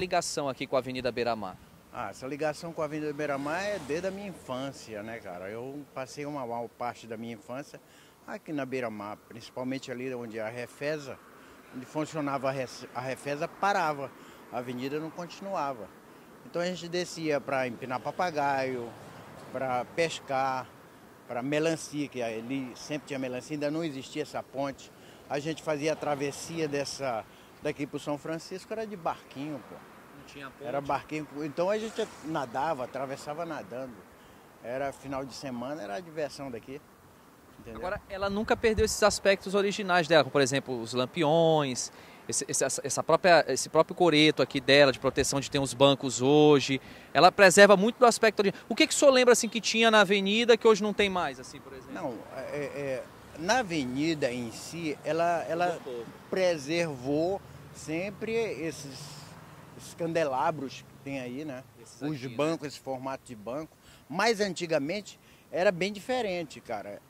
ligação aqui com a Avenida Mar. Ah, essa ligação com a Avenida Mar é desde a minha infância, né, cara? Eu passei uma maior parte da minha infância aqui na Mar, principalmente ali onde é a refeza, onde funcionava a refeza, parava. A avenida não continuava. Então a gente descia para empinar papagaio, para pescar, para melancia, que ali sempre tinha melancia, ainda não existia essa ponte. A gente fazia a travessia dessa daqui para o São Francisco, era de barquinho, pô. Não tinha ponte. Era barquinho. Então a gente nadava, atravessava nadando. Era final de semana, era a diversão daqui. Entendeu? Agora, ela nunca perdeu esses aspectos originais dela, como, por exemplo, os lampiões, esse, esse, essa própria, esse próprio coreto aqui dela, de proteção de ter uns bancos hoje. Ela preserva muito do aspecto original. O que, que o senhor lembra assim, que tinha na avenida que hoje não tem mais, assim, por exemplo? Não, é, é, é na avenida em si, ela, ela preservou sempre esses esses candelabros que tem aí, né? Esses Os aqui, né? bancos, né? esse formato de banco. Mas antigamente era bem diferente, cara.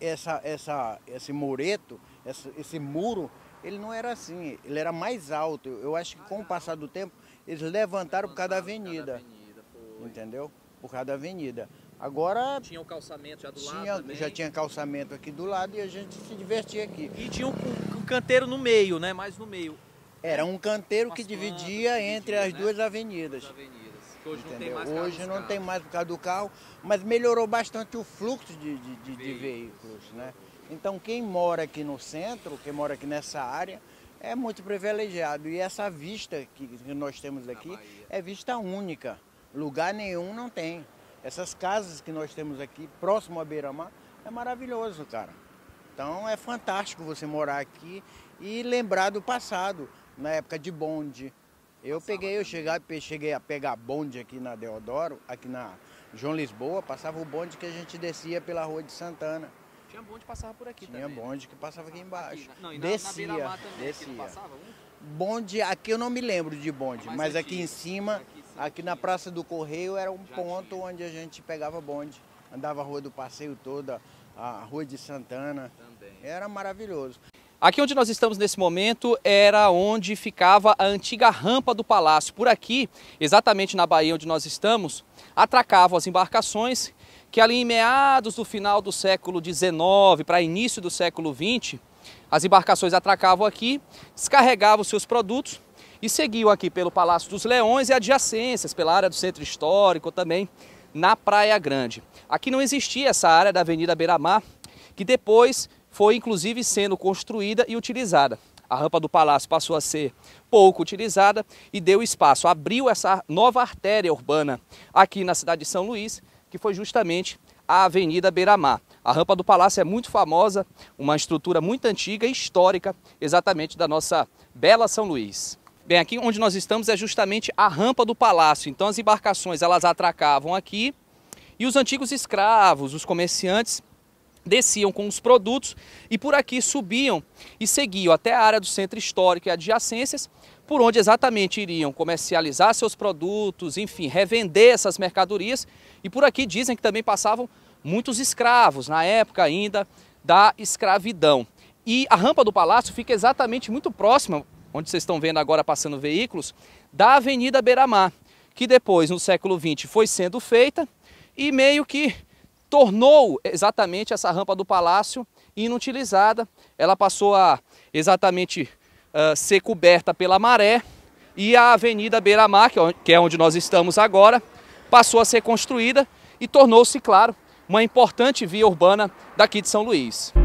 Essa, essa, esse mureto, essa, esse muro, ele não era assim, ele era mais alto. Eu acho que com o passar do tempo, eles levantaram por cada avenida. entendeu? Por cada avenida. Agora. Tinha o calçamento já do tinha, lado. Também. Já tinha calçamento aqui do lado e a gente se divertia aqui. E tinha um, um canteiro no meio, né? Mais no meio. Era um canteiro que dividia entre as né? duas avenidas. Hoje não, tem mais, Hoje não tem mais por causa do carro, mas melhorou bastante o fluxo de, de, de, veículos. de, veículos, né? Então quem mora aqui no centro, quem mora aqui nessa área, é muito privilegiado. E essa vista que, que nós temos aqui é vista única. Lugar nenhum não tem. Essas casas que nós temos aqui, próximo à beira-mar, é maravilhoso, cara. Então é fantástico você morar aqui e lembrar do passado na época de bonde. Eu passava peguei, eu cheguei, cheguei a pegar bonde aqui na Deodoro, aqui na João Lisboa, passava o bonde que a gente descia pela rua de Santana. Tinha bonde que passava por aqui Tinha também. Tinha né? bonde que passava aqui embaixo. Aqui, não, e descia, na também, descia. Passava, bonde, aqui eu não me lembro de bonde, mas, mas aqui, em cima, aqui, na Praça do Correio era um ponto tinha. onde a gente pegava bonde. Andava a rua do passeio toda, a rua de Santana. Também. Era maravilhoso. Aqui onde nós estamos nesse momento era onde ficava a antiga rampa do palácio. Por aqui, exatamente na Bahia onde nós estamos, atracavam as embarcações que ali em meados do final do século XIX para início do século XX, as embarcações atracavam aqui, descarregavam seus produtos e seguiam aqui pelo Palácio dos Leões e adjacências, pela área do Centro Histórico também, na Praia Grande. Aqui não existia essa área da Avenida Beira-Mar, que depois foi inclusive sendo construída e utilizada. A rampa do palácio passou a ser pouco utilizada e deu espaço, abriu essa nova artéria urbana aqui na cidade de São Luís, que foi justamente a Avenida Beiramar. A rampa do palácio é muito famosa, uma estrutura muito antiga e histórica, exatamente da nossa bela São Luís. Bem, aqui onde nós estamos é justamente a rampa do palácio. Então as embarcações, elas atracavam aqui e os antigos escravos, os comerciantes, desciam com os produtos e por aqui subiam e seguiam até a área do centro histórico e adjacências, por onde exatamente iriam comercializar seus produtos, enfim, revender essas mercadorias. E por aqui dizem que também passavam muitos escravos, na época ainda da escravidão. E a rampa do palácio fica exatamente muito próxima, onde vocês estão vendo agora passando veículos, da Avenida Beira-Mar, que depois, no século XX, foi sendo feita e meio que tornou exatamente essa rampa do palácio inutilizada. Ela passou a exatamente uh, ser coberta pela maré e a Avenida Beira-Mar, é que é onde nós estamos agora, passou a ser construída e tornou-se, claro, uma importante via urbana daqui de São Luís.